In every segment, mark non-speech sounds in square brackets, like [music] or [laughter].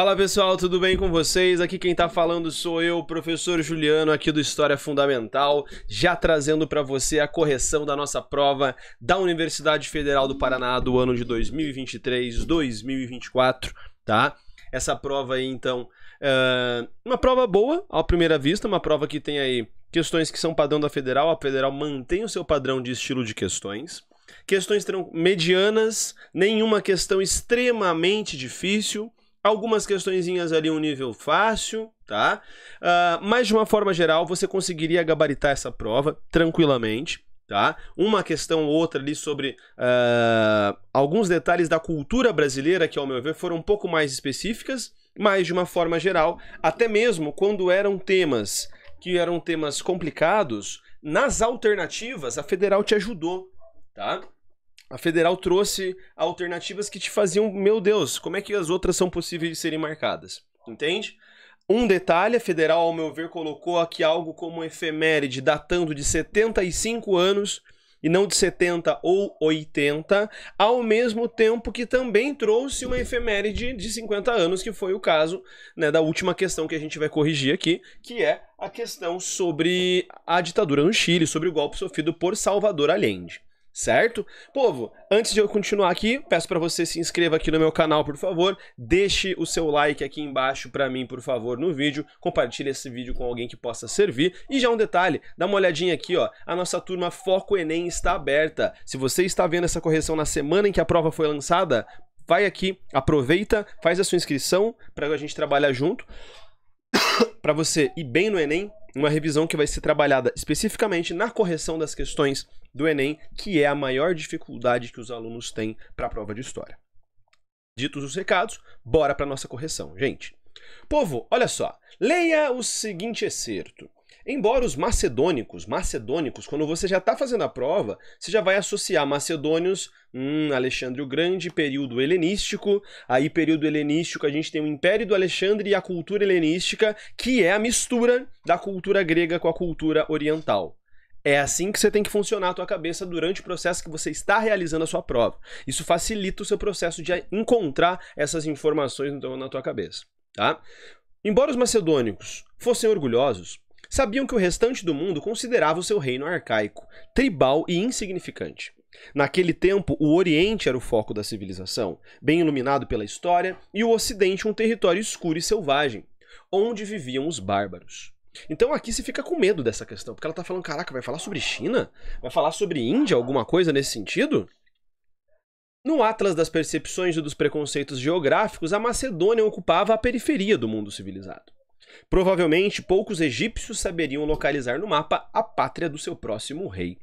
Fala pessoal, tudo bem com vocês? Aqui quem tá falando sou eu, professor Juliano, aqui do História Fundamental, já trazendo para você a correção da nossa prova da Universidade Federal do Paraná do ano de 2023-2024, tá? Essa prova aí, então, é uma prova boa à primeira vista, uma prova que tem aí questões que são padrão da Federal, a Federal mantém o seu padrão de estilo de questões. Questões medianas, nenhuma questão extremamente difícil algumas questõezinhas ali um nível fácil, tá? Uh, mas de uma forma geral, você conseguiria gabaritar essa prova tranquilamente. Tá? Uma questão ou outra ali sobre uh, alguns detalhes da cultura brasileira que, ao meu ver, foram um pouco mais específicas, mas de uma forma geral, até mesmo quando eram temas que eram temas complicados, nas alternativas a federal te ajudou, tá? a federal trouxe alternativas que te faziam, meu Deus, como é que as outras são possíveis de serem marcadas? Entende? Um detalhe, a federal, ao meu ver, colocou aqui algo como efeméride datando de 75 anos e não de 70 ou 80, ao mesmo tempo que também trouxe uma efeméride de 50 anos, que foi o caso né, da última questão que a gente vai corrigir aqui, que é a questão sobre a ditadura no Chile, sobre o golpe sofrido por Salvador Allende certo? Povo, antes de eu continuar aqui, peço para você se inscreva aqui no meu canal, por favor, deixe o seu like aqui embaixo para mim, por favor, no vídeo, compartilhe esse vídeo com alguém que possa servir, e já um detalhe, dá uma olhadinha aqui, ó, a nossa turma Foco Enem está aberta, se você está vendo essa correção na semana em que a prova foi lançada, vai aqui, aproveita, faz a sua inscrição para a gente trabalhar junto, [coughs] para você ir bem no Enem, uma revisão que vai ser trabalhada especificamente na correção das questões do Enem, que é a maior dificuldade que os alunos têm para a prova de história. Ditos os recados, bora para nossa correção, gente. Povo, olha só, leia o seguinte excerto. Embora os macedônicos, macedônicos, quando você já está fazendo a prova, você já vai associar macedônios, hum, Alexandre o Grande, período helenístico, aí período helenístico a gente tem o Império do Alexandre e a cultura helenística, que é a mistura da cultura grega com a cultura oriental. É assim que você tem que funcionar a tua cabeça durante o processo que você está realizando a sua prova. Isso facilita o seu processo de encontrar essas informações na tua cabeça, tá? Embora os macedônicos fossem orgulhosos, sabiam que o restante do mundo considerava o seu reino arcaico, tribal e insignificante. Naquele tempo, o Oriente era o foco da civilização, bem iluminado pela história, e o Ocidente um território escuro e selvagem, onde viviam os bárbaros. Então aqui se fica com medo dessa questão, porque ela tá falando, caraca, vai falar sobre China? Vai falar sobre Índia, alguma coisa nesse sentido? No Atlas das Percepções e dos Preconceitos Geográficos, a Macedônia ocupava a periferia do mundo civilizado. Provavelmente poucos egípcios saberiam localizar no mapa a pátria do seu próximo rei.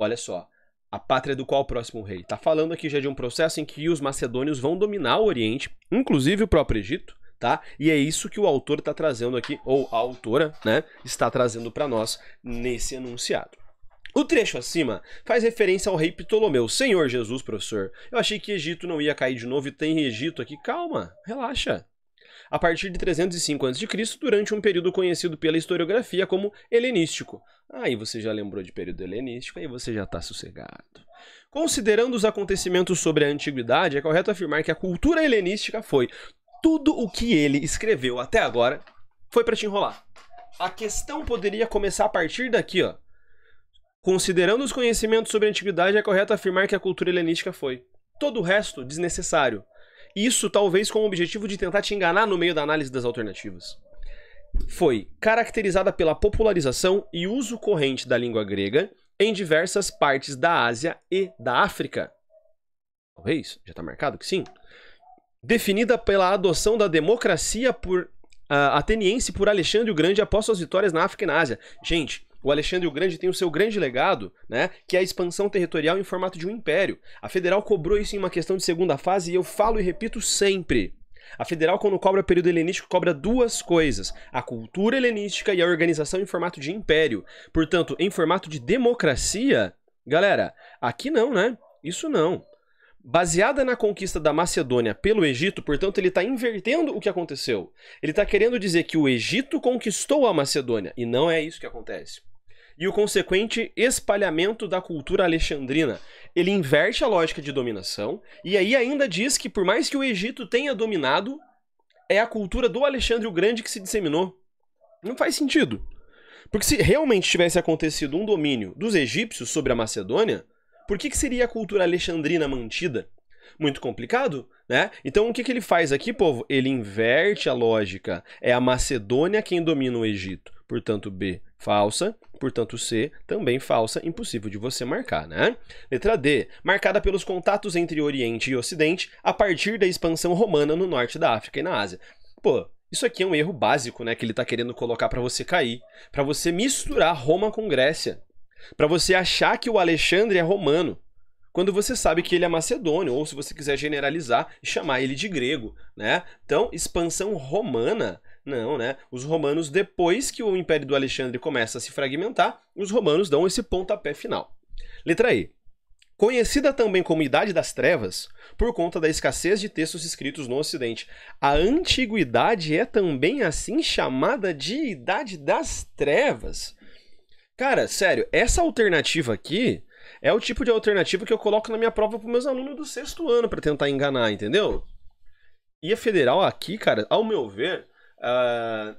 Olha só, a pátria do qual próximo rei? Tá falando aqui já de um processo em que os macedônios vão dominar o Oriente, inclusive o próprio Egito, tá? E é isso que o autor está trazendo aqui, ou a autora, né, está trazendo para nós nesse enunciado. O trecho acima faz referência ao rei Ptolomeu. Senhor Jesus, professor, eu achei que Egito não ia cair de novo e tem Egito aqui. Calma, relaxa. A partir de 305 a.C., durante um período conhecido pela historiografia como helenístico. Aí você já lembrou de período helenístico, aí você já está sossegado. Considerando os acontecimentos sobre a antiguidade, é correto afirmar que a cultura helenística foi, tudo o que ele escreveu até agora foi para te enrolar. A questão poderia começar a partir daqui, ó. Considerando os conhecimentos sobre a antiguidade, é correto afirmar que a cultura helenística foi. Todo o resto, desnecessário. Isso talvez com o objetivo de tentar te enganar no meio da análise das alternativas. Foi caracterizada pela popularização e uso corrente da língua grega em diversas partes da Ásia e da África. Talvez, já está marcado que sim definida pela adoção da democracia por uh, ateniense por Alexandre o Grande após suas vitórias na África e na Ásia. Gente, o Alexandre o Grande tem o seu grande legado, né, que é a expansão territorial em formato de um império. A federal cobrou isso em uma questão de segunda fase e eu falo e repito sempre. A federal, quando cobra período helenístico, cobra duas coisas: a cultura helenística e a organização em formato de império. Portanto, em formato de democracia, galera, aqui não, né? Isso não baseada na conquista da Macedônia pelo Egito, portanto, ele está invertendo o que aconteceu. Ele está querendo dizer que o Egito conquistou a Macedônia, e não é isso que acontece. E o consequente espalhamento da cultura alexandrina. Ele inverte a lógica de dominação, e aí ainda diz que, por mais que o Egito tenha dominado, é a cultura do Alexandre o Grande que se disseminou. Não faz sentido. Porque se realmente tivesse acontecido um domínio dos egípcios sobre a Macedônia, por que, que seria a cultura alexandrina mantida? Muito complicado, né? Então o que, que ele faz aqui, povo? Ele inverte a lógica. É a Macedônia quem domina o Egito. Portanto, B, falsa. Portanto, C, também falsa, impossível de você marcar, né? Letra D, marcada pelos contatos entre Oriente e Ocidente a partir da expansão romana no norte da África e na Ásia. Pô, isso aqui é um erro básico, né, que ele está querendo colocar para você cair, para você misturar Roma com Grécia. Para você achar que o Alexandre é romano, quando você sabe que ele é macedônio, ou se você quiser generalizar e chamar ele de grego, né? Então, expansão romana não, né? Os romanos, depois que o Império do Alexandre começa a se fragmentar, os romanos dão esse pontapé final. Letra E. Conhecida também como Idade das Trevas, por conta da escassez de textos escritos no Ocidente, a Antiguidade é também assim chamada de Idade das Trevas. Cara, sério, essa alternativa aqui é o tipo de alternativa que eu coloco na minha prova para meus alunos do sexto ano para tentar enganar, entendeu? E a federal aqui, cara, ao meu ver, uh,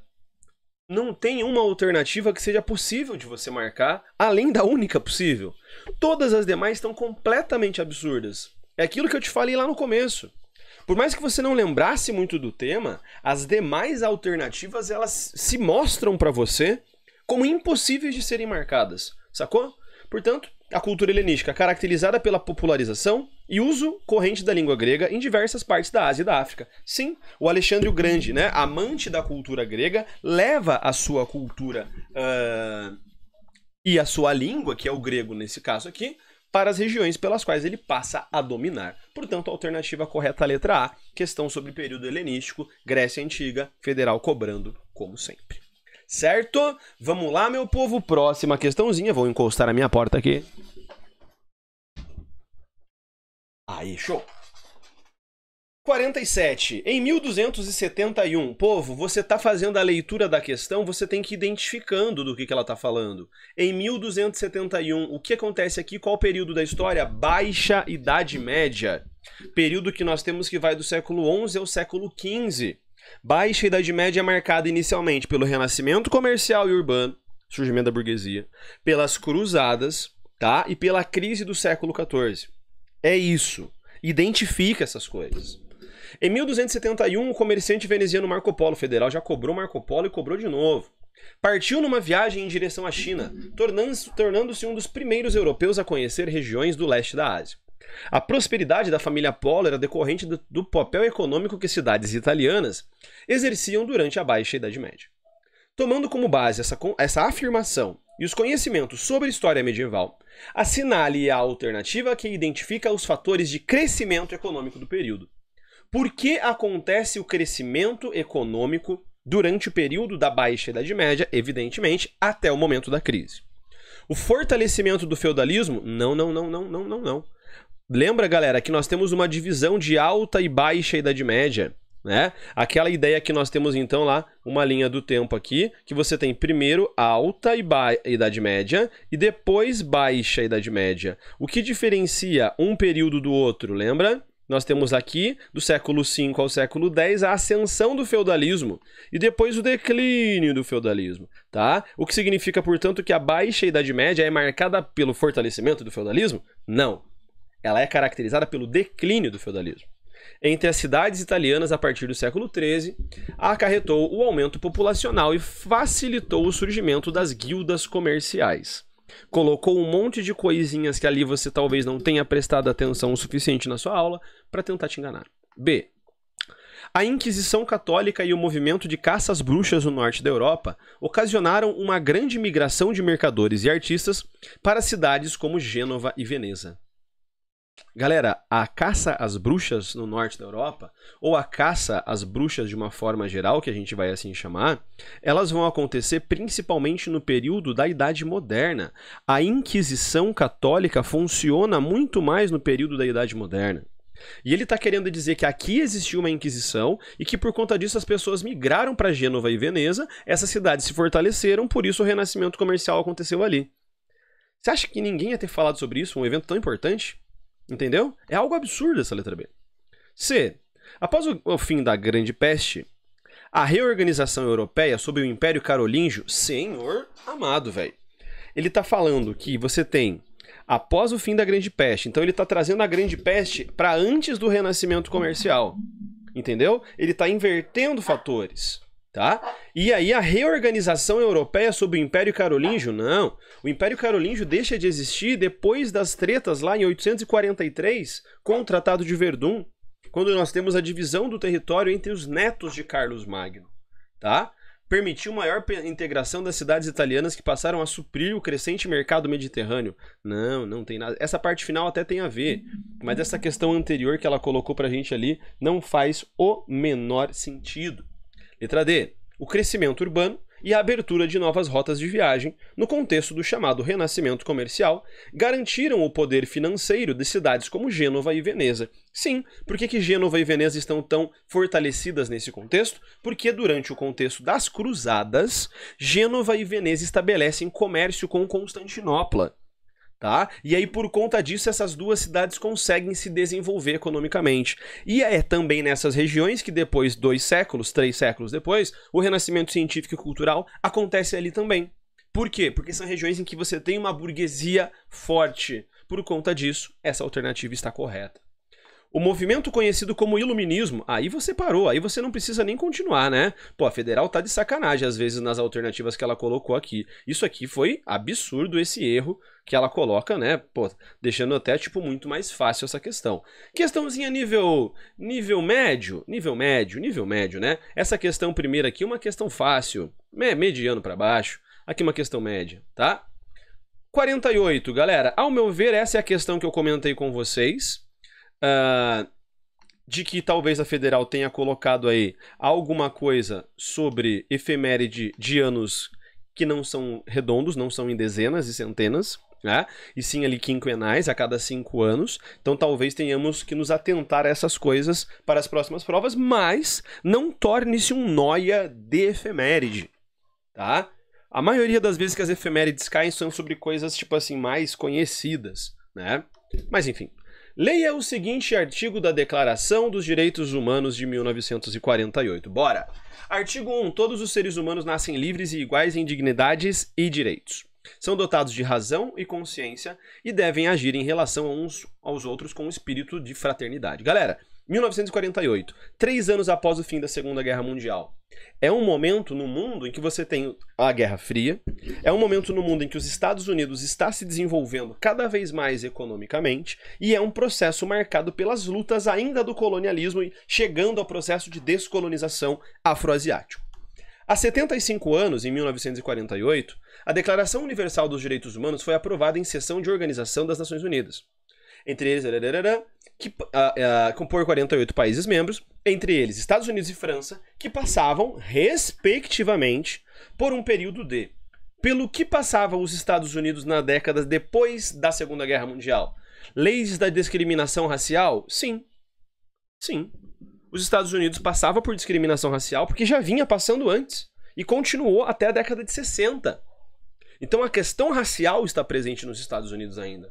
não tem uma alternativa que seja possível de você marcar, além da única possível. Todas as demais estão completamente absurdas. É aquilo que eu te falei lá no começo. Por mais que você não lembrasse muito do tema, as demais alternativas elas se mostram para você como impossíveis de serem marcadas, sacou? Portanto, a cultura helenística, caracterizada pela popularização e uso corrente da língua grega em diversas partes da Ásia e da África. Sim, o Alexandre o Grande, né, amante da cultura grega, leva a sua cultura uh, e a sua língua, que é o grego nesse caso aqui, para as regiões pelas quais ele passa a dominar. Portanto, a alternativa correta letra A, questão sobre período helenístico, Grécia Antiga, federal cobrando, como sempre. Certo? Vamos lá, meu povo. Próxima questãozinha. Vou encostar a minha porta aqui. Aí, show. 47. Em 1271, povo, você está fazendo a leitura da questão, você tem que ir identificando do que, que ela está falando. Em 1271, o que acontece aqui? Qual período da história? Baixa Idade Média. Período que nós temos que vai do século 11 ao século 15. Baixa Idade Média é marcada inicialmente pelo renascimento comercial e urbano, surgimento da burguesia, pelas cruzadas, tá? E pela crise do século XIV. É isso. Identifica essas coisas. Em 1271, o comerciante veneziano Marco Polo Federal já cobrou Marco Polo e cobrou de novo. Partiu numa viagem em direção à China, tornando-se um dos primeiros europeus a conhecer regiões do leste da Ásia. A prosperidade da família Polo era decorrente do, do papel econômico que cidades italianas exerciam durante a Baixa Idade Média. Tomando como base essa, essa afirmação e os conhecimentos sobre história medieval, assinale a alternativa que identifica os fatores de crescimento econômico do período. Por que acontece o crescimento econômico durante o período da Baixa Idade Média, evidentemente, até o momento da crise? O fortalecimento do feudalismo? Não, não, não, não, não, não, não. Lembra, galera, que nós temos uma divisão de alta e baixa Idade Média, né? Aquela ideia que nós temos então lá, uma linha do tempo aqui, que você tem primeiro alta e Idade Média e depois baixa Idade Média. O que diferencia um período do outro, lembra? Nós temos aqui, do século V ao século X, a ascensão do feudalismo e depois o declínio do feudalismo, tá? O que significa, portanto, que a Baixa Idade Média é marcada pelo fortalecimento do feudalismo? Não ela é caracterizada pelo declínio do feudalismo. Entre as cidades italianas a partir do século XIII, acarretou o aumento populacional e facilitou o surgimento das guildas comerciais. Colocou um monte de coisinhas que ali você talvez não tenha prestado atenção o suficiente na sua aula para tentar te enganar. B. A Inquisição Católica e o movimento de caças bruxas no norte da Europa ocasionaram uma grande migração de mercadores e artistas para cidades como Gênova e Veneza. Galera, a caça às bruxas no norte da Europa, ou a caça às bruxas de uma forma geral, que a gente vai assim chamar, elas vão acontecer principalmente no período da Idade Moderna. A Inquisição Católica funciona muito mais no período da Idade Moderna. E ele está querendo dizer que aqui existiu uma Inquisição e que por conta disso as pessoas migraram para Gênova e Veneza, essas cidades se fortaleceram, por isso o renascimento comercial aconteceu ali. Você acha que ninguém ia ter falado sobre isso, um evento tão importante? Entendeu? É algo absurdo essa letra B. C. Após o fim da Grande Peste, a reorganização europeia sob o Império Carolíngio, senhor amado, velho. Ele tá falando que você tem após o fim da Grande Peste. Então ele tá trazendo a Grande Peste para antes do renascimento comercial. Entendeu? Ele tá invertendo fatores tá? E aí a reorganização europeia sob o Império Carolíngio? Não. O Império Carolíngio deixa de existir depois das tretas lá em 843 com o Tratado de Verdun, quando nós temos a divisão do território entre os netos de Carlos Magno, tá? Permitiu maior integração das cidades italianas que passaram a suprir o crescente mercado mediterrâneo. Não, não tem nada. Essa parte final até tem a ver, mas essa questão anterior que ela colocou pra gente ali não faz o menor sentido. Letra D. O crescimento urbano e a abertura de novas rotas de viagem, no contexto do chamado renascimento comercial, garantiram o poder financeiro de cidades como Gênova e Veneza. Sim, por que, que Gênova e Veneza estão tão fortalecidas nesse contexto? Porque durante o contexto das Cruzadas, Gênova e Veneza estabelecem comércio com Constantinopla tá? E aí por conta disso essas duas cidades conseguem se desenvolver economicamente. E é também nessas regiões que depois dois séculos, três séculos depois, o renascimento científico e cultural acontece ali também. Por quê? Porque são regiões em que você tem uma burguesia forte. Por conta disso, essa alternativa está correta. O movimento conhecido como iluminismo, aí você parou, aí você não precisa nem continuar, né? Pô, a federal tá de sacanagem às vezes nas alternativas que ela colocou aqui. Isso aqui foi absurdo esse erro que ela coloca, né? Pô, deixando até tipo muito mais fácil essa questão. Questãozinha nível nível médio, nível médio, nível médio, né? Essa questão primeira aqui é uma questão fácil, mediano para baixo. Aqui uma questão média, tá? 48, galera. Ao meu ver, essa é a questão que eu comentei com vocês Uh, de que talvez a federal tenha colocado aí alguma coisa sobre efeméride de anos que não são redondos, não são em dezenas e centenas, né? E sim ali quinquenais a cada cinco anos. Então talvez tenhamos que nos atentar a essas coisas para as próximas provas, mas não torne-se um noia de efeméride, tá? A maioria das vezes que as efemérides caem são sobre coisas tipo assim mais conhecidas, né? Mas enfim. Leia o seguinte artigo da Declaração dos Direitos Humanos de 1948. Bora! Artigo 1. Todos os seres humanos nascem livres e iguais em dignidades e direitos. São dotados de razão e consciência e devem agir em relação uns aos outros com um espírito de fraternidade. Galera, 1948, três anos após o fim da Segunda Guerra Mundial. É um momento no mundo em que você tem a Guerra Fria, é um momento no mundo em que os Estados Unidos está se desenvolvendo cada vez mais economicamente e é um processo marcado pelas lutas ainda do colonialismo e chegando ao processo de descolonização afroasiático. Há 75 anos, em 1948, a Declaração Universal dos Direitos Humanos foi aprovada em sessão de organização das Nações Unidas. Entre eles, que uh, uh, compor 48 países membros, entre eles Estados Unidos e França, que passavam, respectivamente, por um período de pelo que passavam os Estados Unidos na década depois da Segunda Guerra Mundial. Leis da discriminação racial? Sim. Sim. Os Estados Unidos passavam por discriminação racial porque já vinha passando antes e continuou até a década de 60. Então a questão racial está presente nos Estados Unidos ainda.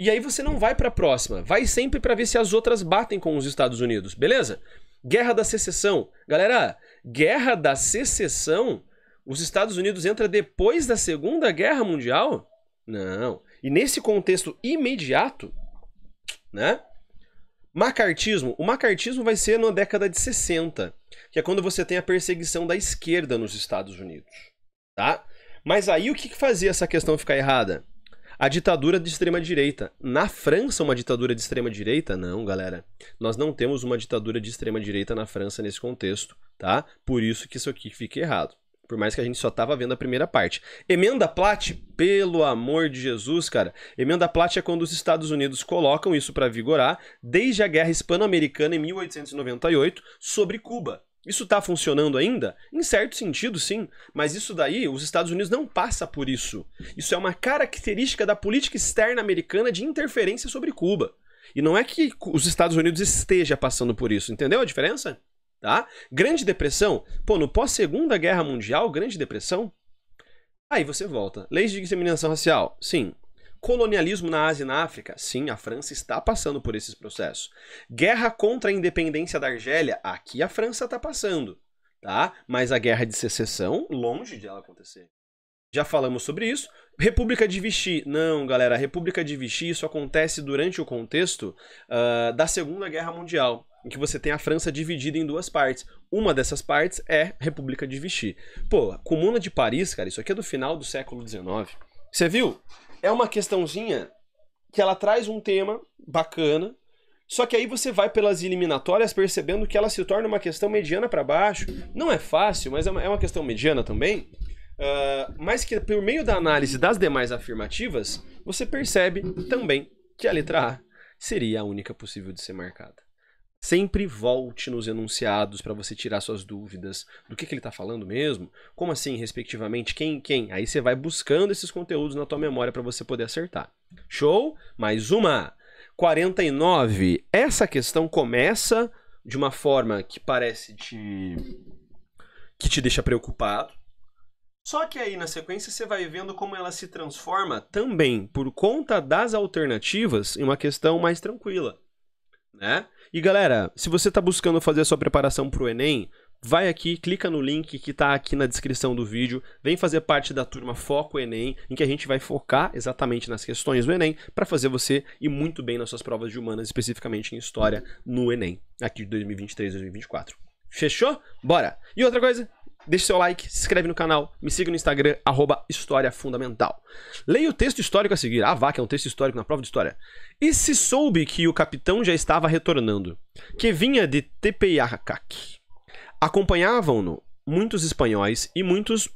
E aí você não vai para a próxima, vai sempre para ver se as outras batem com os Estados Unidos, beleza? Guerra da Secessão. Galera, Guerra da Secessão, os Estados Unidos entra depois da Segunda Guerra Mundial? Não. E nesse contexto imediato, né? Macartismo. O macartismo vai ser na década de 60, que é quando você tem a perseguição da esquerda nos Estados Unidos, tá? Mas aí o que fazia essa questão ficar errada? A ditadura de extrema-direita. Na França, uma ditadura de extrema-direita? Não, galera. Nós não temos uma ditadura de extrema-direita na França nesse contexto, tá? Por isso que isso aqui fica errado. Por mais que a gente só tava vendo a primeira parte. Emenda Plat, pelo amor de Jesus, cara. Emenda Plat é quando os Estados Unidos colocam isso para vigorar desde a Guerra Hispano-Americana em 1898 sobre Cuba. Isso está funcionando ainda? Em certo sentido, sim, mas isso daí, os Estados Unidos não passa por isso. Isso é uma característica da política externa americana de interferência sobre Cuba. E não é que os Estados Unidos esteja passando por isso, entendeu a diferença? Tá? Grande Depressão, pô, no pós-Segunda Guerra Mundial, Grande Depressão, aí você volta. Leis de discriminação racial, sim colonialismo na Ásia e na África. Sim, a França está passando por esses processos. Guerra contra a independência da Argélia. Aqui a França está passando, tá? Mas a guerra de secessão, longe de ela acontecer. Já falamos sobre isso. República de Vichy. Não, galera, a República de Vichy isso acontece durante o contexto uh, da Segunda Guerra Mundial, em que você tem a França dividida em duas partes. Uma dessas partes é República de Vichy. Pô, Comuna de Paris, cara, isso aqui é do final do século XIX. Você viu? é uma questãozinha que ela traz um tema bacana, só que aí você vai pelas eliminatórias percebendo que ela se torna uma questão mediana para baixo. Não é fácil, mas é uma, é questão mediana também. Uh, mas que por meio da análise das demais afirmativas, você percebe também que a letra A seria a única possível de ser marcada. Sempre volte nos enunciados para você tirar suas dúvidas do que, que ele está falando mesmo, como assim, respectivamente, quem quem. Aí você vai buscando esses conteúdos na tua memória para você poder acertar. Show? Mais uma. 49. Essa questão começa de uma forma que parece te que te deixa preocupado. Só que aí na sequência você vai vendo como ela se transforma também por conta das alternativas em uma questão mais tranquila, né? E galera, se você está buscando fazer a sua preparação para o Enem, vai aqui, clica no link que está aqui na descrição do vídeo, vem fazer parte da turma Foco Enem, em que a gente vai focar exatamente nas questões do Enem para fazer você ir muito bem nas suas provas de humanas, especificamente em história no Enem, aqui de 2023 2024. Fechou? Bora! E outra coisa, Deixe seu like, se inscreve no canal, me siga no Instagram, arroba História Fundamental. Leia o texto histórico a seguir. Ah, vá, que é um texto histórico na prova de história. E se soube que o capitão já estava retornando, que vinha de Tepeyacac. Acompanhavam-no muitos espanhóis e muitos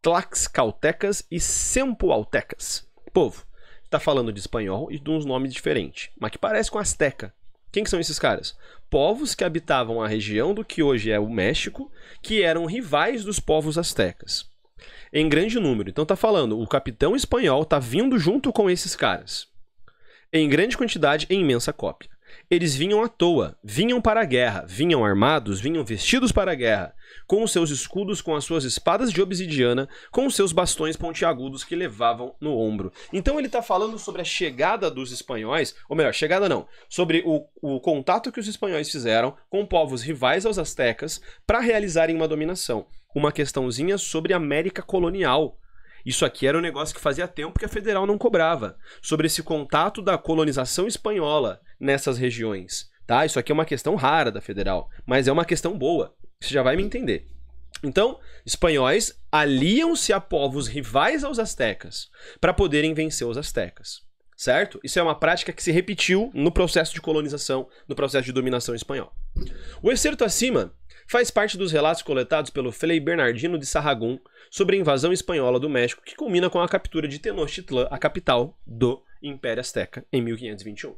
tlaxcaltecas e sempoaltecas. Povo, está falando de espanhol e de uns nomes diferentes, mas que parece com asteca. Quem que são esses caras? Povos que habitavam a região do que hoje é o México, que eram rivais dos povos astecas. Em grande número. Então tá falando, o capitão espanhol tá vindo junto com esses caras. Em grande quantidade, em imensa cópia eles vinham à toa, vinham para a guerra, vinham armados, vinham vestidos para a guerra, com os seus escudos, com as suas espadas de obsidiana, com os seus bastões pontiagudos que levavam no ombro. Então ele está falando sobre a chegada dos espanhóis, ou melhor, chegada não, sobre o, o contato que os espanhóis fizeram com povos rivais aos astecas para realizarem uma dominação. Uma questãozinha sobre a América colonial isso aqui era um negócio que fazia tempo que a federal não cobrava sobre esse contato da colonização espanhola nessas regiões. Tá? Isso aqui é uma questão rara da federal, mas é uma questão boa. Você já vai me entender. Então, espanhóis aliam-se a povos rivais aos astecas para poderem vencer os astecas, certo? Isso é uma prática que se repetiu no processo de colonização, no processo de dominação espanhol. O excerto acima faz parte dos relatos coletados pelo Frei Bernardino de Sarragum sobre a invasão espanhola do México, que culmina com a captura de Tenochtitlan, a capital do Império Azteca, em 1521.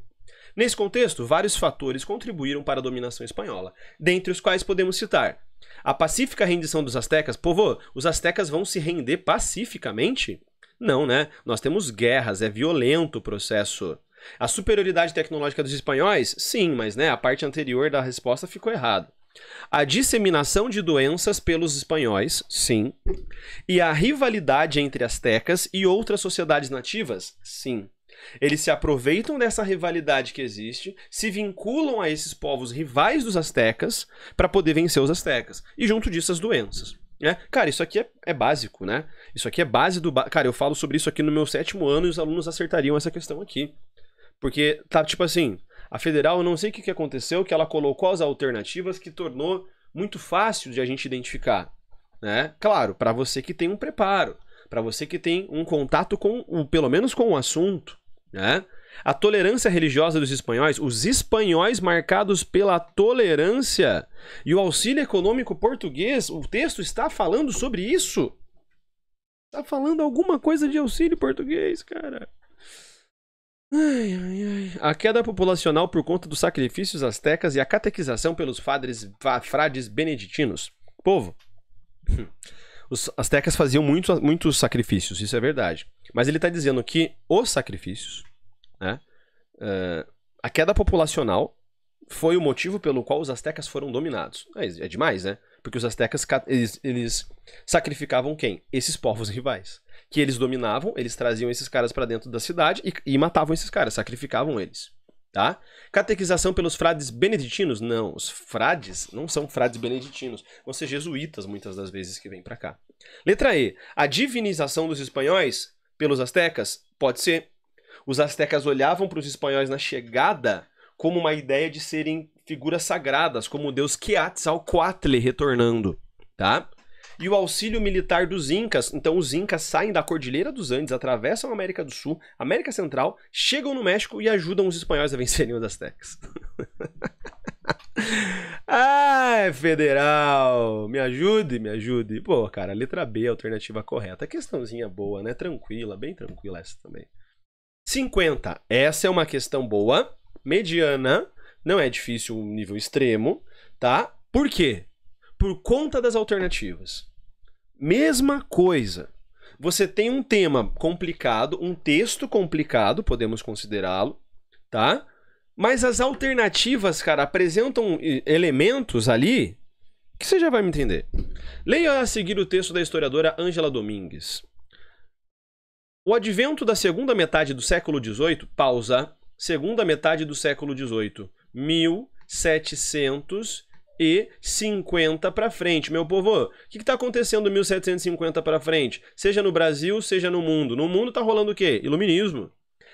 Nesse contexto, vários fatores contribuíram para a dominação espanhola, dentre os quais podemos citar a pacífica rendição dos aztecas. Povo, os aztecas vão se render pacificamente? Não, né? Nós temos guerras, é violento o processo a superioridade tecnológica dos espanhóis, sim, mas né, a parte anterior da resposta ficou errada. A disseminação de doenças pelos espanhóis, sim. E a rivalidade entre astecas e outras sociedades nativas, sim. Eles se aproveitam dessa rivalidade que existe, se vinculam a esses povos rivais dos astecas para poder vencer os astecas. E junto disso as doenças. Né? Cara, isso aqui é, é básico, né? Isso aqui é base do. Ba... Cara, eu falo sobre isso aqui no meu sétimo ano e os alunos acertariam essa questão aqui. Porque tá tipo assim, a federal, eu não sei o que, que aconteceu, que ela colocou as alternativas que tornou muito fácil de a gente identificar, né? Claro, para você que tem um preparo, para você que tem um contato com, um, pelo menos com o um assunto, né? A tolerância religiosa dos espanhóis, os espanhóis marcados pela tolerância e o auxílio econômico português, o texto está falando sobre isso. Está falando alguma coisa de auxílio português, cara. Ai, ai, ai. A queda populacional por conta dos sacrifícios astecas e a catequização pelos padres, frades beneditinos. Povo, [clears throat] os astecas faziam muito, muitos sacrifícios, isso é verdade. Mas ele está dizendo que os sacrifícios, né, uh, a queda populacional foi o motivo pelo qual os astecas foram dominados. É, é demais, né? Porque os astecas, eles, eles sacrificavam quem? Esses povos rivais. Que eles dominavam, eles traziam esses caras para dentro da cidade e, e matavam esses caras, sacrificavam eles. Tá? Catequização pelos frades beneditinos? Não, os frades não são frades beneditinos, vão ser jesuítas muitas das vezes que vêm para cá. Letra E. A divinização dos espanhóis pelos astecas? Pode ser. Os astecas olhavam para os espanhóis na chegada como uma ideia de serem figuras sagradas, como o deus Quetzalcoatl retornando, tá? E o auxílio militar dos Incas. Então, os Incas saem da Cordilheira dos Andes, atravessam a América do Sul, América Central, chegam no México e ajudam os espanhóis a vencerem os Aztecas. [laughs] Ai, federal, me ajude, me ajude. Pô, cara, letra B a alternativa correta. Questãozinha boa, né? Tranquila, bem tranquila essa também. 50. Essa é uma questão boa, mediana, não é difícil um nível extremo, tá? Por quê? Por conta das alternativas. Mesma coisa. Você tem um tema complicado, um texto complicado, podemos considerá-lo, tá? Mas as alternativas, cara, apresentam elementos ali que você já vai me entender. Leia a seguir o texto da historiadora Ângela Domingues. O advento da segunda metade do século XVIII, pausa, segunda metade do século XVIII, 1750 para frente. Meu povo, o que está acontecendo 1750 para frente? Seja no Brasil, seja no mundo. No mundo está rolando o quê? Iluminismo.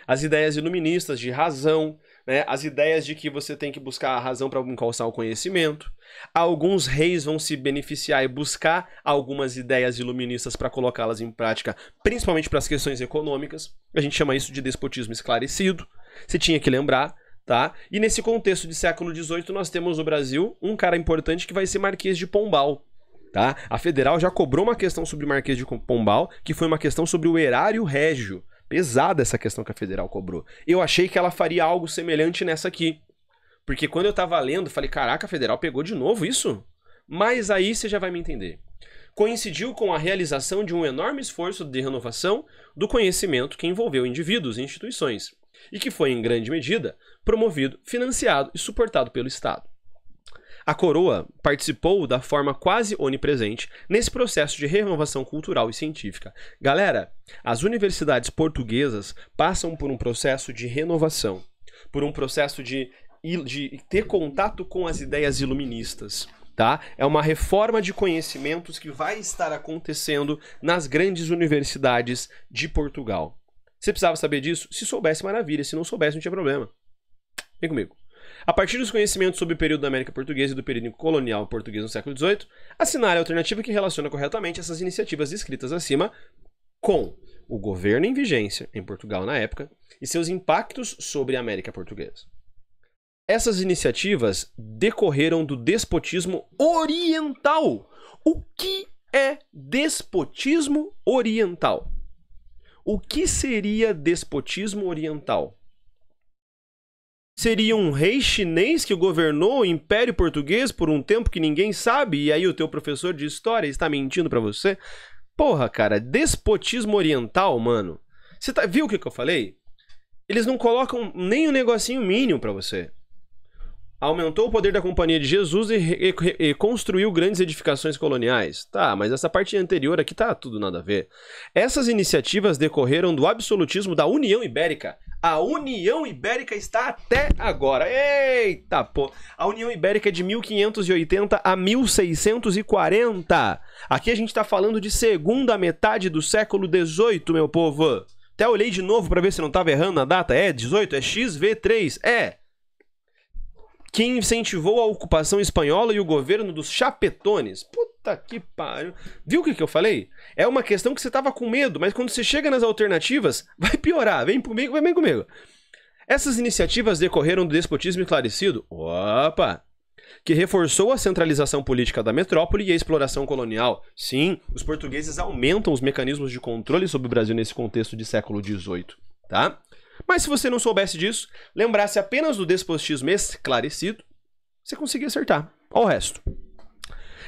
As ideias iluministas de razão, né? as ideias de que você tem que buscar a razão para alcançar o conhecimento. Alguns reis vão se beneficiar e buscar algumas ideias iluministas para colocá-las em prática, principalmente para as questões econômicas. A gente chama isso de despotismo esclarecido. Você tinha que lembrar tá? E nesse contexto de século XVIII, nós temos no Brasil um cara importante que vai ser Marquês de Pombal, tá? A federal já cobrou uma questão sobre o Marquês de Pombal, que foi uma questão sobre o erário régio. Pesada essa questão que a federal cobrou. Eu achei que ela faria algo semelhante nessa aqui. Porque quando eu tava lendo, falei, caraca, a federal pegou de novo isso? Mas aí você já vai me entender. Coincidiu com a realização de um enorme esforço de renovação do conhecimento que envolveu indivíduos e instituições e que foi, em grande medida, promovido, financiado e suportado pelo Estado. A coroa participou da forma quase onipresente nesse processo de renovação cultural e científica. Galera, as universidades portuguesas passam por um processo de renovação, por um processo de, de ter contato com as ideias iluministas. Tá? É uma reforma de conhecimentos que vai estar acontecendo nas grandes universidades de Portugal. Você precisava saber disso? Se soubesse, maravilha. Se não soubesse, não tinha problema. Vem comigo. A partir dos conhecimentos sobre o período da América Portuguesa e do período colonial português no século XVIII, assinale a alternativa que relaciona corretamente essas iniciativas descritas acima com o governo em vigência em Portugal na época e seus impactos sobre a América Portuguesa. Essas iniciativas decorreram do despotismo oriental. O que é despotismo oriental? O que seria despotismo oriental? Seria um rei chinês que governou o Império Português por um tempo que ninguém sabe e aí o teu professor de história está mentindo para você? Porra, cara, despotismo oriental, mano. Você tá, viu o que, que eu falei? Eles não colocam nem um negocinho mínimo para você aumentou o poder da companhia de Jesus e, e, e, construiu grandes edificações coloniais. Tá, mas essa parte anterior aqui tá tudo nada a ver. Essas iniciativas decorreram do absolutismo da União Ibérica. A União Ibérica está até agora. Eita, pô. A União Ibérica é de 1580 a 1640. Aqui a gente está falando de segunda metade do século 18, meu povo. Até olhei de novo para ver se não tava errando a data. É 18, é XV3. É que incentivou a ocupação espanhola e o governo dos chapetones. Puta que pariu. Viu o que, que eu falei? É uma questão que você tava com medo, mas quando você chega nas alternativas, [laughs] vai piorar. Vem comigo, vem comigo. Essas iniciativas decorreram do despotismo esclarecido. Opa! Que reforçou a centralização política da metrópole e a exploração colonial. Sim, os portugueses aumentam os mecanismos de controle sobre o Brasil nesse contexto de século XVIII, tá? Mas se você não soubesse disso, lembrasse apenas do despotismo esclarecido, você conseguia acertar. Olha o resto.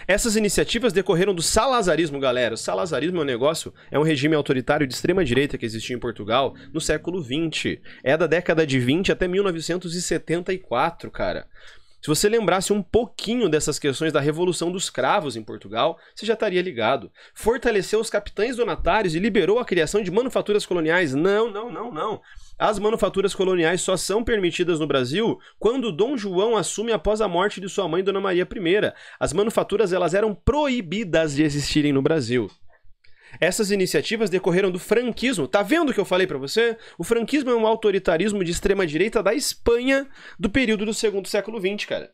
Essas iniciativas decorreram do salazarismo, galera. O salazarismo é um negócio, é um regime autoritário de extrema direita que existia em Portugal no século XX. É da década de 20 até 1974, cara. Se você lembrasse um pouquinho dessas questões da Revolução dos Cravos em Portugal, você já estaria ligado. Fortaleceu os capitães donatários e liberou a criação de manufaturas coloniais. Não, não, não, não. As manufaturas coloniais só são permitidas no Brasil quando Dom João assume após a morte de sua mãe, Dona Maria I. As manufaturas elas eram proibidas de existirem no Brasil. Essas iniciativas decorreram do franquismo. Tá vendo o que eu falei para você? O franquismo é um autoritarismo de extrema direita da Espanha do período do segundo século XX, cara.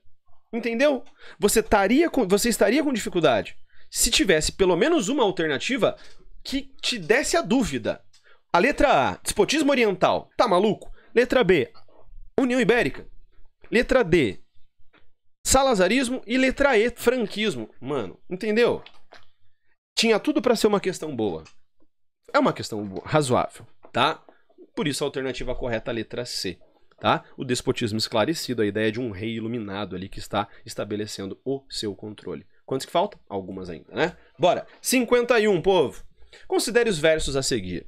Entendeu? Você estaria com, você estaria com dificuldade se tivesse pelo menos uma alternativa que te desse a dúvida. A letra A, despotismo oriental. Tá maluco? Letra B, União Ibérica. Letra D, salazarismo e letra E, franquismo. Mano, entendeu? Tinha tudo para ser uma questão boa. É uma questão razoável, tá? Por isso a alternativa correta é a letra C, tá? O despotismo esclarecido, a ideia de um rei iluminado ali que está estabelecendo o seu controle. Quantos que faltam? Algumas ainda, né? Bora. 51, povo. Considere os versos a seguir.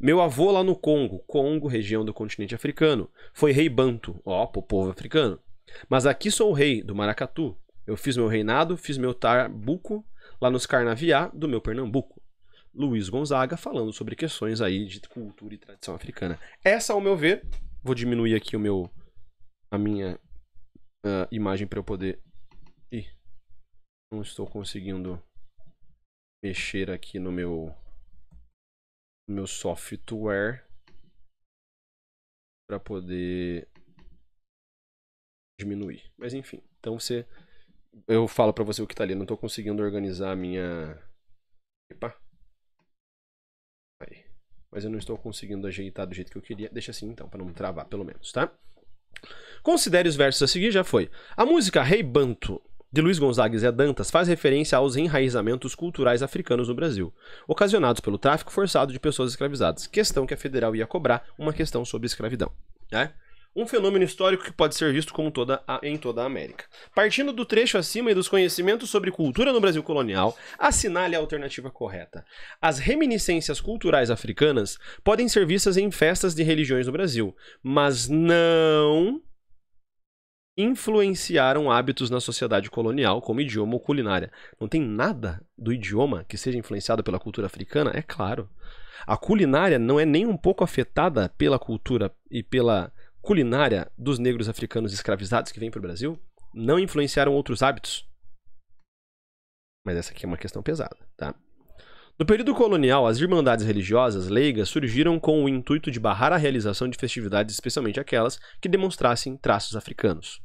Meu avô lá no Congo, Congo, região do continente africano, foi rei banto, ó, povo africano. Mas aqui sou o rei do maracatu. Eu fiz meu reinado, fiz meu tarbuco, lá nos Carnaviá do meu Pernambuco. Luiz Gonzaga falando sobre questões aí de cultura e tradição africana. Essa, ao meu ver, vou diminuir aqui o meu a minha uh, imagem para eu poder Ih, não estou conseguindo mexer aqui no meu no meu software para poder diminuir. Mas enfim, então você eu falo para você o que tá ali. Não tô conseguindo organizar a minha. Epa. Aí. Mas eu não estou conseguindo ajeitar do jeito que eu queria. Deixa assim então, para não travar, pelo menos, tá? Considere os versos a seguir, já foi. A música Rei hey Banto, de Luiz Gonzaga e Zé Dantas, faz referência aos enraizamentos culturais africanos no Brasil, ocasionados pelo tráfico forçado de pessoas escravizadas, questão que a federal ia cobrar, uma questão sobre escravidão. Né? um fenômeno histórico que pode ser visto como toda a, em toda a América. Partindo do trecho acima e dos conhecimentos sobre cultura no Brasil colonial, assinale a alternativa correta. As reminiscências culturais africanas podem ser vistas em festas de religiões no Brasil, mas não influenciaram hábitos na sociedade colonial, como idioma ou culinária. Não tem nada do idioma que seja influenciado pela cultura africana, é claro. A culinária não é nem um pouco afetada pela cultura e pela culinária dos negros africanos escravizados que vêm para o Brasil não influenciaram outros hábitos? Mas essa aqui é uma questão pesada, tá? No período colonial, as irmandades religiosas leigas surgiram com o intuito de barrar a realização de festividades, especialmente aquelas que demonstrassem traços africanos.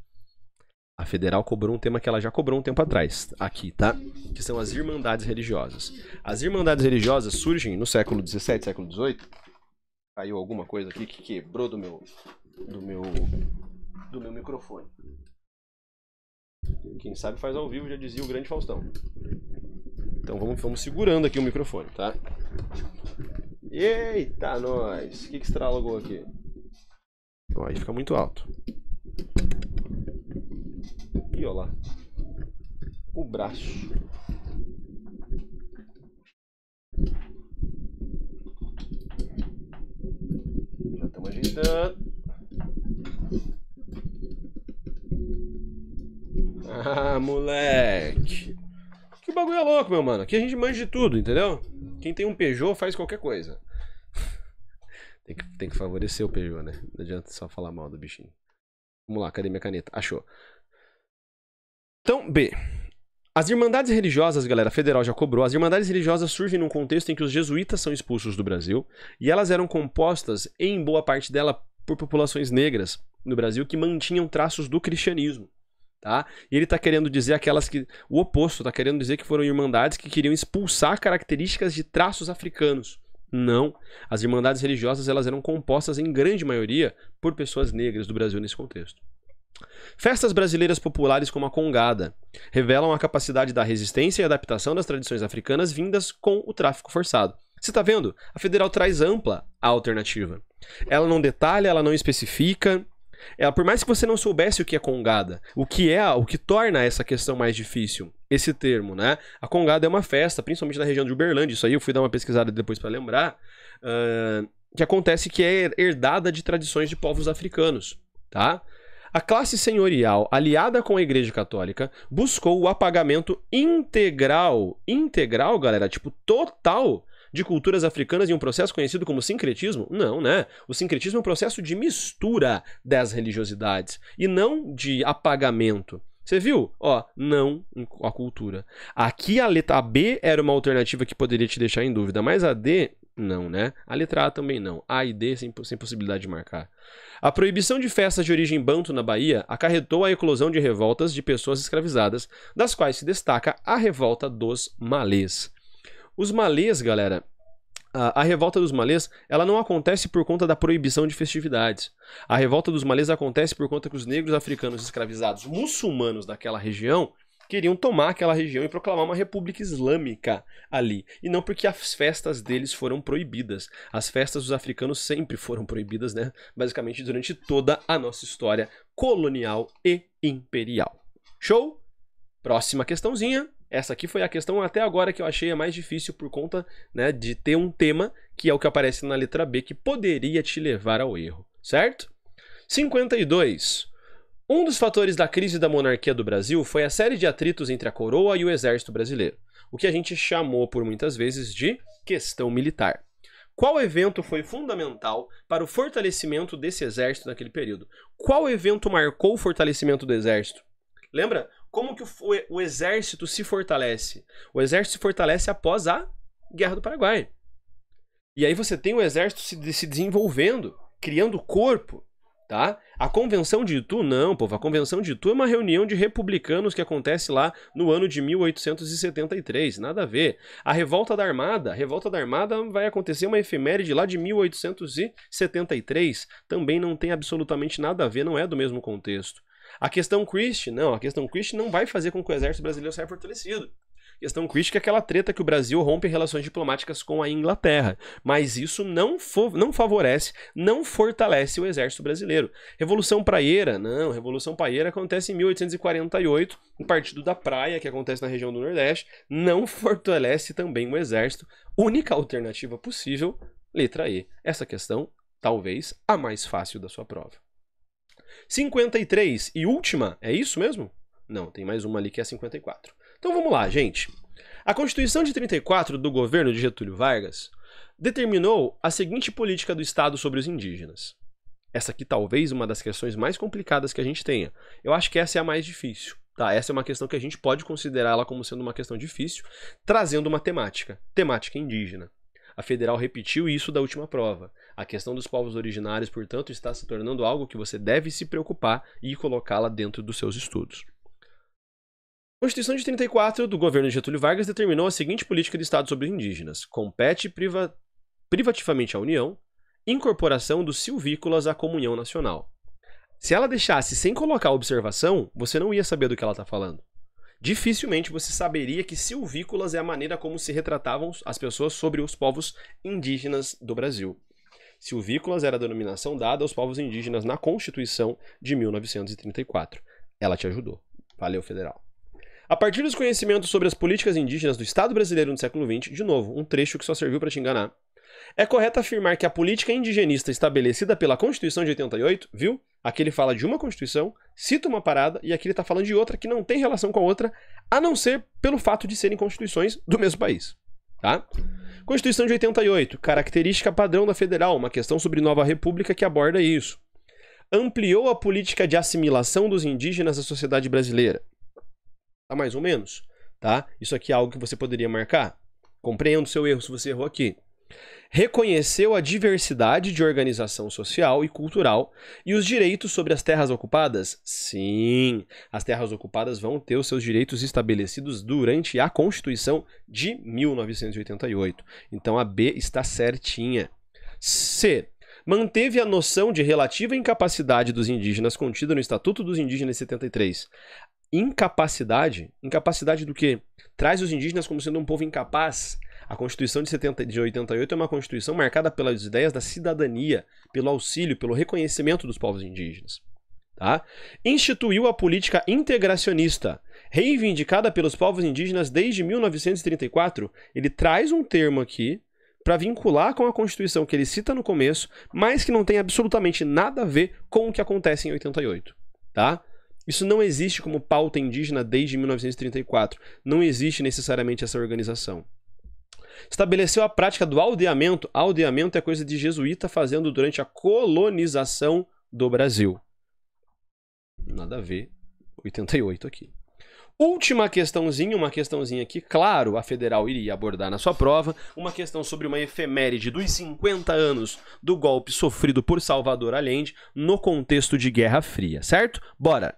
A federal cobrou um tema que ela já cobrou um tempo atrás, aqui, tá? Que são as irmandades religiosas. As irmandades religiosas surgem no século XVII, século XVIII. Caiu alguma coisa aqui que quebrou do meu do meu do meu microfone. Quem sabe faz ao vivo, já dizia o grande Faustão. Então vamos, vamos segurando aqui o microfone, tá? Eita, nós! O que, que estralagou aqui? Ó, aí fica muito alto. E olha lá. O braço. Já estamos ajeitando. Ah, moleque. Que bagulho é louco, meu mano. Aqui a gente manja de tudo, entendeu? Quem tem um Peugeot faz qualquer coisa. [laughs] tem, que, tem que favorecer o Peugeot, né? Não adianta só falar mal do bichinho. Vamos lá, cadê minha caneta? Achou. Então, B. As Irmandades Religiosas, galera, federal já cobrou. As Irmandades Religiosas surgem num contexto em que os jesuítas são expulsos do Brasil e elas eram compostas, em boa parte dela, por populações negras no Brasil que mantinham traços do cristianismo. Tá? E ele está querendo dizer aquelas que. O oposto, está querendo dizer que foram irmandades que queriam expulsar características de traços africanos. Não. As irmandades religiosas elas eram compostas em grande maioria por pessoas negras do Brasil nesse contexto. Festas brasileiras populares como a congada revelam a capacidade da resistência e adaptação das tradições africanas vindas com o tráfico forçado. Você está vendo? A federal traz ampla a alternativa. Ela não detalha, ela não especifica, ela, é, por mais que você não soubesse o que é congada, o que é, o que torna essa questão mais difícil, esse termo, né? A congada é uma festa, principalmente na região de Uberlândia, isso aí eu fui dar uma pesquisada depois para lembrar, uh, que acontece que é herdada de tradições de povos africanos, tá? A classe senhorial, aliada com a Igreja Católica, buscou o apagamento integral, integral, galera, tipo total de culturas africanas em um processo conhecido como sincretismo? Não, né? O sincretismo é um processo de mistura das religiosidades e não de apagamento. Você viu? Ó, não a cultura. Aqui a letra B era uma alternativa que poderia te deixar em dúvida, mas a D, não, né? A letra A também não. A e D sem, sem possibilidade de marcar. A proibição de festas de origem banto na Bahia acarretou a eclosão de revoltas de pessoas escravizadas, das quais se destaca a revolta dos malês. Os malês, galera, a, a, revolta dos malês, ela não acontece por conta da proibição de festividades. A revolta dos malês acontece por conta que os negros africanos escravizados muçulmanos daquela região queriam tomar aquela região e proclamar uma república islâmica ali. E não porque as festas deles foram proibidas. As festas dos africanos sempre foram proibidas, né? Basicamente durante toda a nossa história colonial e imperial. Show? Próxima questãozinha. Essa aqui foi a questão até agora que eu achei a mais difícil por conta né, de ter um tema, que é o que aparece na letra B, que poderia te levar ao erro, certo? 52. Um dos fatores da crise da monarquia do Brasil foi a série de atritos entre a coroa e o exército brasileiro, o que a gente chamou por muitas vezes de questão militar. Qual evento foi fundamental para o fortalecimento desse exército naquele período? Qual evento marcou o fortalecimento do exército? Lembra? Como que o, o exército se fortalece? O exército se fortalece após a Guerra do Paraguai. E aí você tem o exército se, se desenvolvendo, criando corpo, tá? A Convenção de Itu, não, povo. A Convenção de Itu é uma reunião de republicanos que acontece lá no ano de 1873. Nada a ver. A Revolta da Armada. A Revolta da Armada vai acontecer uma efeméride lá de 1873. Também não tem absolutamente nada a ver, não é do mesmo contexto. A questão Christie, não, a questão Christie não vai fazer com que o exército brasileiro saia fortalecido. A questão Christie é aquela treta que o Brasil rompe relações diplomáticas com a Inglaterra, mas isso não, não favorece, não fortalece o exército brasileiro. Revolução Praieira, não, Revolução Praieira acontece em 1848, o Partido da Praia, que acontece na região do Nordeste, não fortalece também o exército. Única alternativa possível, letra E. Essa questão, talvez, a mais fácil da sua prova. 53 e última, é isso mesmo? Não, tem mais uma ali que é 54. Então vamos lá, gente. A Constituição de 34 do governo de Getúlio Vargas determinou a seguinte política do Estado sobre os indígenas. Essa aqui talvez uma das questões mais complicadas que a gente tenha. Eu acho que essa é a mais difícil. Tá, essa é uma questão que a gente pode considerar ela como sendo uma questão difícil, trazendo uma temática, temática indígena. A federal repetiu isso da última prova. A questão dos povos originários, portanto, está se tornando algo que você deve se preocupar e colocá-la dentro dos seus estudos. A Constituição de 34 do governo de Getúlio Vargas determinou a seguinte política do Estado sobre os indígenas: compete priva privativamente à União, incorporação dos silvícolas à comunhão nacional. Se ela deixasse sem colocar observação, você não ia saber do que ela está falando. Dificilmente você saberia que silvícolas é a maneira como se retratavam as pessoas sobre os povos indígenas do Brasil. Silvícolas era a denominação dada aos povos indígenas na Constituição de 1934. Ela te ajudou. Valeu, federal. A partir dos conhecimentos sobre as políticas indígenas do Estado brasileiro no século XX, de novo, um trecho que só serviu para te enganar, é correto afirmar que a política indigenista estabelecida pela Constituição de 88, viu? Aqui ele fala de uma Constituição, cita uma parada, e aqui ele está falando de outra que não tem relação com a outra, a não ser pelo fato de serem constituições do mesmo país tá? Constituição de 88, característica padrão da federal, uma questão sobre Nova República que aborda isso. Ampliou a política de assimilação dos indígenas à sociedade brasileira. Tá mais ou menos, tá? Isso aqui é algo que você poderia marcar. Compreendo seu erro se você errou aqui. Reconheceu a diversidade de organização social e cultural e os direitos sobre as terras ocupadas? Sim, as terras ocupadas vão ter os seus direitos estabelecidos durante a Constituição de 1988. Então a B está certinha. C manteve a noção de relativa incapacidade dos indígenas contida no Estatuto dos Indígenas de 73. Incapacidade? Incapacidade do quê? Traz os indígenas como sendo um povo incapaz a Constituição de, 70, de 88 é uma Constituição marcada pelas ideias da cidadania, pelo auxílio, pelo reconhecimento dos povos indígenas. Tá? Instituiu a política integracionista, reivindicada pelos povos indígenas desde 1934. Ele traz um termo aqui para vincular com a Constituição que ele cita no começo, mas que não tem absolutamente nada a ver com o que acontece em 88. Tá? Isso não existe como pauta indígena desde 1934. Não existe necessariamente essa organização. Estabeleceu a prática do aldeamento. Aldeamento é coisa de jesuíta fazendo durante a colonização do Brasil. Nada a ver. 88 aqui. Última questãozinha, uma questãozinha que, claro, a federal iria abordar na sua prova, uma questão sobre uma efeméride dos 50 anos do golpe sofrido por Salvador Allende no contexto de Guerra Fria, certo? Bora!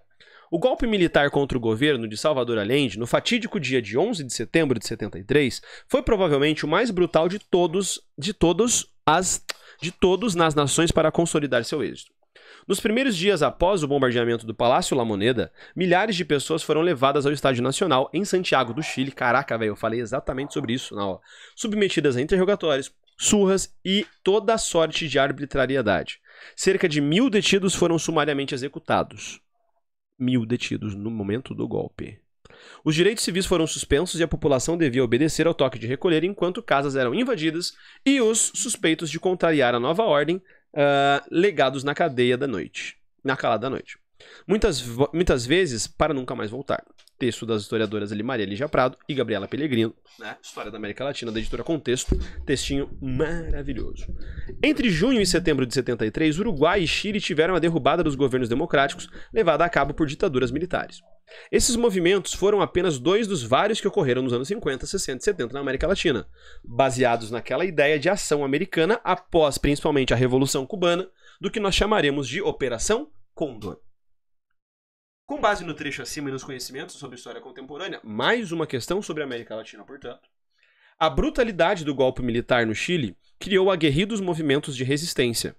O golpe militar contra o governo de Salvador Allende, no fatídico dia de 11 de setembro de 73, foi provavelmente o mais brutal de todos, de todos as de todos nas nações para consolidar seu êxito. Nos primeiros dias após o bombardeamento do Palácio La Moneda, milhares de pessoas foram levadas ao Estádio Nacional em Santiago do Chile. Caraca, velho, eu falei exatamente sobre isso na hora. Submetidas a interrogatórios, surras e toda sorte de arbitrariedade. Cerca de mil detidos foram sumariamente executados mil detidos no momento do golpe. Os direitos civis foram suspensos e a população devia obedecer ao toque de recolher enquanto casas eram invadidas e os suspeitos de contrariar a nova ordem uh, legados na cadeia da noite, na calada da noite. Muitas, muitas vezes para nunca mais voltar texto das historiadoras ali Maria Lígia Prado e Gabriela Pellegrino, né? História da América Latina, da editora Contexto, textinho maravilhoso. Entre junho e setembro de 73, Uruguai e Chile tiveram a derrubada dos governos democráticos levada a cabo por ditaduras militares. Esses movimentos foram apenas dois dos vários que ocorreram nos anos 50, 60 e 70 na América Latina, baseados naquela ideia de ação americana após principalmente a Revolução Cubana, do que nós chamaremos de Operação Condor. Com base no trecho acima e nos conhecimentos sobre história contemporânea, mais uma questão sobre a América Latina, portanto, a brutalidade do golpe militar no Chile criou aguerridos movimentos de resistência,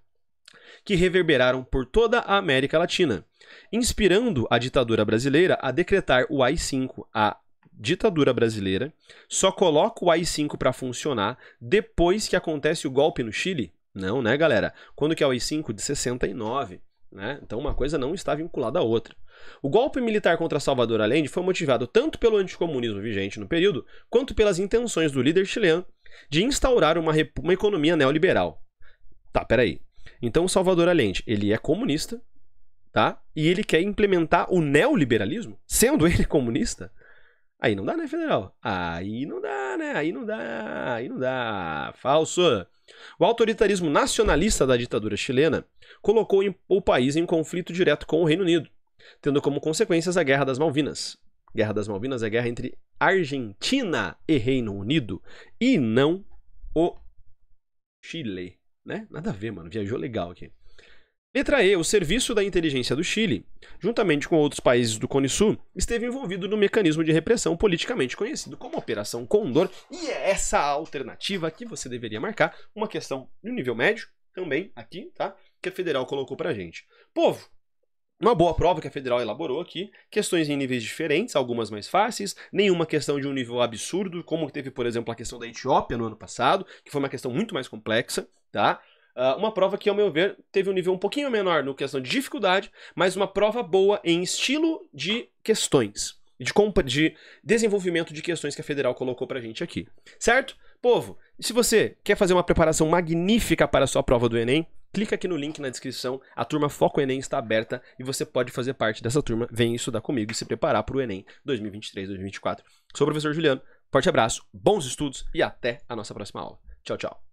que reverberaram por toda a América Latina, inspirando a ditadura brasileira a decretar o AI-5, a ditadura brasileira, só coloca o AI-5 para funcionar depois que acontece o golpe no Chile? Não, né, galera? Quando que é o AI-5? De 69, né? Então uma coisa não está vinculada à outra. O golpe militar contra Salvador Allende foi motivado tanto pelo anticomunismo vigente no período, quanto pelas intenções do líder chileno de instaurar uma, uma economia neoliberal. Tá, peraí. Então, Salvador Allende, ele é comunista, tá? E ele quer implementar o neoliberalismo, sendo ele comunista? Aí não dá, né, federal? Aí não dá, né? Aí não dá, aí não dá. Falso. O autoritarismo nacionalista da ditadura chilena colocou o país em conflito direto com o Reino Unido, tendo como consequências a Guerra das Malvinas. Guerra das Malvinas é a guerra entre Argentina e Reino Unido e não o Chile, né? Nada a ver, mano, viajou legal aqui. Letra E, o Serviço da Inteligência do Chile, juntamente com outros países do Cone Sul, esteve envolvido no mecanismo de repressão politicamente conhecido como Operação Condor, e é essa alternativa que você deveria marcar, uma questão no nível médio, também aqui, tá? Que a federal colocou pra gente. Povo, uma boa prova que a federal elaborou aqui, questões em níveis diferentes, algumas mais fáceis, nenhuma questão de um nível absurdo, como teve, por exemplo, a questão da Etiópia no ano passado, que foi uma questão muito mais complexa, tá? Uh, uma prova que, ao meu ver, teve um nível um pouquinho menor no questão de dificuldade, mas uma prova boa em estilo de questões, de, de desenvolvimento de questões que a federal colocou pra gente aqui, certo? Povo, se você quer fazer uma preparação magnífica para a sua prova do Enem, clica aqui no link na descrição. A turma Foco Enem está aberta e você pode fazer parte dessa turma. Vem estudar comigo e se preparar para o Enem 2023, 2024. Sou o professor Juliano. Forte abraço, bons estudos e até a nossa próxima aula. Tchau, tchau.